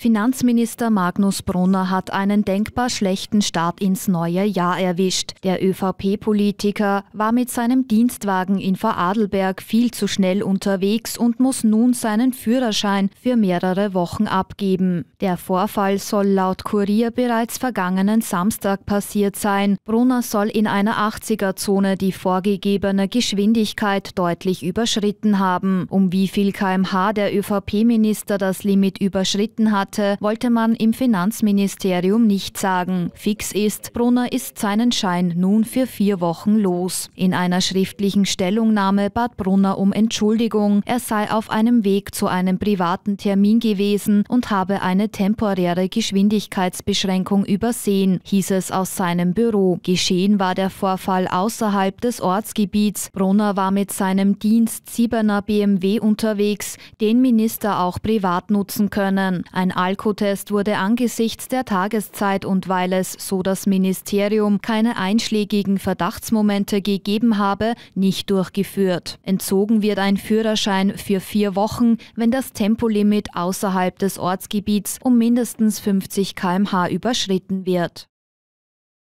Finanzminister Magnus Brunner hat einen denkbar schlechten Start ins neue Jahr erwischt. Der ÖVP-Politiker war mit seinem Dienstwagen in Vorarlberg viel zu schnell unterwegs und muss nun seinen Führerschein für mehrere Wochen abgeben. Der Vorfall soll laut Kurier bereits vergangenen Samstag passiert sein. Brunner soll in einer 80er-Zone die vorgegebene Geschwindigkeit deutlich überschritten haben. Um wie viel kmh der ÖVP-Minister das Limit überschritten hat, hatte, wollte man im Finanzministerium nicht sagen. Fix ist, Brunner ist seinen Schein nun für vier Wochen los. In einer schriftlichen Stellungnahme bat Brunner um Entschuldigung. Er sei auf einem Weg zu einem privaten Termin gewesen und habe eine temporäre Geschwindigkeitsbeschränkung übersehen, hieß es aus seinem Büro. Geschehen war der Vorfall außerhalb des Ortsgebiets. Brunner war mit seinem Dienst 7 BMW unterwegs, den Minister auch privat nutzen können. Ein Alkotest wurde angesichts der Tageszeit und weil es, so das Ministerium, keine einschlägigen Verdachtsmomente gegeben habe, nicht durchgeführt. Entzogen wird ein Führerschein für vier Wochen, wenn das Tempolimit außerhalb des Ortsgebiets um mindestens 50 km/h überschritten wird.